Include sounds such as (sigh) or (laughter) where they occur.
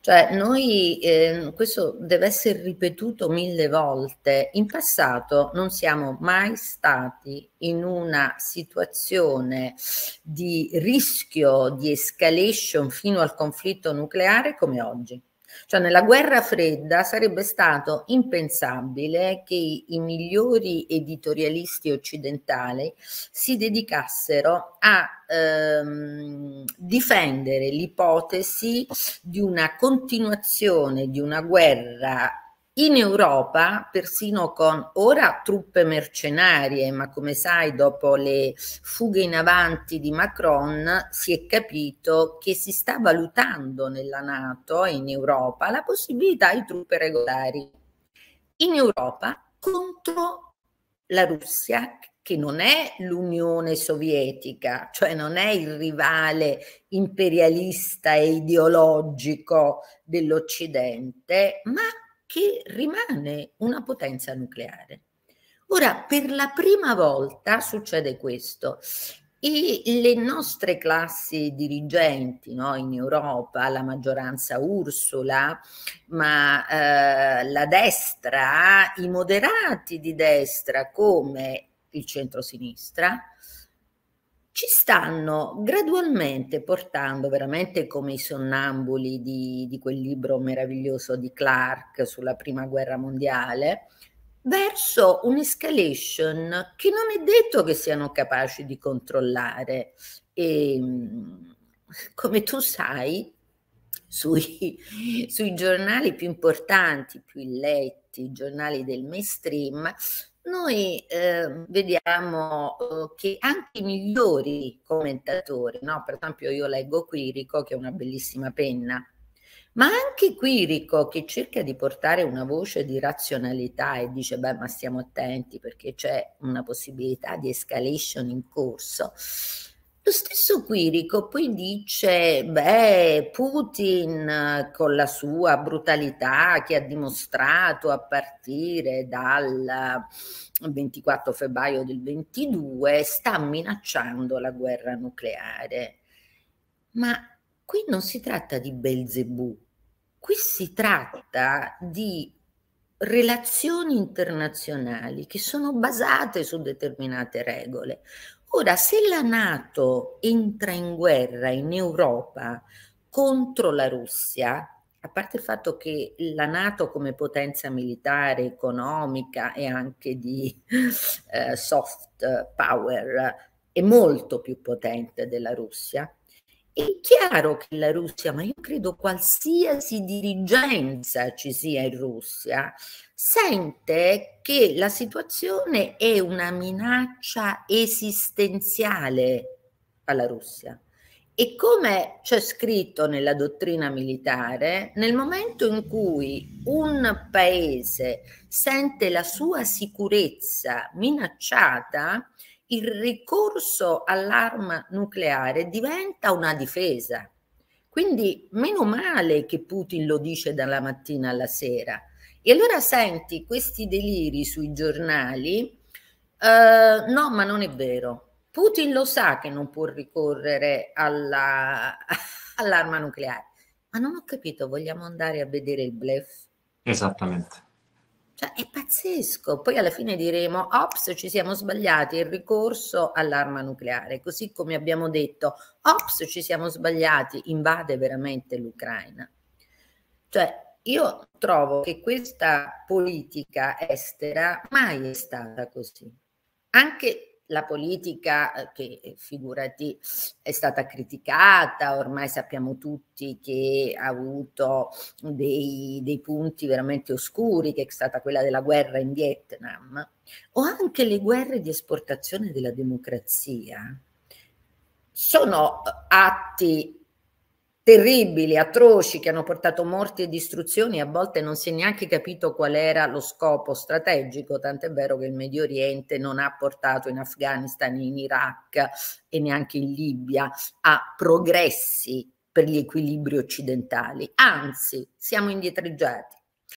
Cioè noi, eh, questo deve essere ripetuto mille volte, in passato non siamo mai stati in una situazione di rischio di escalation fino al conflitto nucleare come oggi. Cioè nella guerra fredda sarebbe stato impensabile che i migliori editorialisti occidentali si dedicassero a ehm, difendere l'ipotesi di una continuazione di una guerra in Europa, persino con ora truppe mercenarie, ma come sai, dopo le fughe in avanti di Macron, si è capito che si sta valutando nella Nato e in Europa la possibilità di truppe regolari in Europa contro la Russia che non è l'Unione Sovietica, cioè non è il rivale imperialista e ideologico dell'Occidente, ma che rimane una potenza nucleare. Ora, per la prima volta succede questo. E le nostre classi dirigenti no, in Europa, la maggioranza Ursula, ma eh, la destra, i moderati di destra come il centro-sinistra, ci stanno gradualmente portando, veramente come i sonnambuli di, di quel libro meraviglioso di Clark sulla Prima Guerra Mondiale, verso un'escalation che non è detto che siano capaci di controllare. E, ehm, come tu sai, sui, sui giornali più importanti, più letti, i giornali del mainstream, noi eh, vediamo uhm, che anche i migliori commentatori, no? per esempio io leggo Quirico che è una bellissima penna, ma anche Quirico che cerca di portare una voce di razionalità e dice beh ma stiamo attenti perché c'è una possibilità di escalation in corso, lo stesso Quirico poi dice, beh, Putin con la sua brutalità che ha dimostrato a partire dal 24 febbraio del 22 sta minacciando la guerra nucleare. Ma qui non si tratta di Belzebù, qui si tratta di relazioni internazionali che sono basate su determinate regole. Ora, se la Nato entra in guerra in Europa contro la Russia, a parte il fatto che la Nato come potenza militare, economica e anche di eh, soft power è molto più potente della Russia, è chiaro che la Russia, ma io credo qualsiasi dirigenza ci sia in Russia, sente che la situazione è una minaccia esistenziale alla Russia. E come c'è scritto nella dottrina militare, nel momento in cui un paese sente la sua sicurezza minacciata, il ricorso all'arma nucleare diventa una difesa. Quindi meno male che Putin lo dice dalla mattina alla sera. E allora senti questi deliri sui giornali, eh, no ma non è vero, Putin lo sa che non può ricorrere alla, (laughs) all'arma nucleare, ma non ho capito, vogliamo andare a vedere il blef? Esattamente. Cioè, è pazzesco. Poi alla fine diremo, ops, ci siamo sbagliati, il ricorso all'arma nucleare. Così come abbiamo detto, ops, ci siamo sbagliati, invade veramente l'Ucraina. Cioè, io trovo che questa politica estera mai è stata così. Anche la politica eh, che eh, figurati è stata criticata, ormai sappiamo tutti che ha avuto dei, dei punti veramente oscuri, che è stata quella della guerra in Vietnam, o anche le guerre di esportazione della democrazia, sono eh, atti terribili, atroci, che hanno portato morti e distruzioni, a volte non si è neanche capito qual era lo scopo strategico, tant'è vero che il Medio Oriente non ha portato in Afghanistan, in Iraq e neanche in Libia a progressi per gli equilibri occidentali, anzi siamo indietreggiati.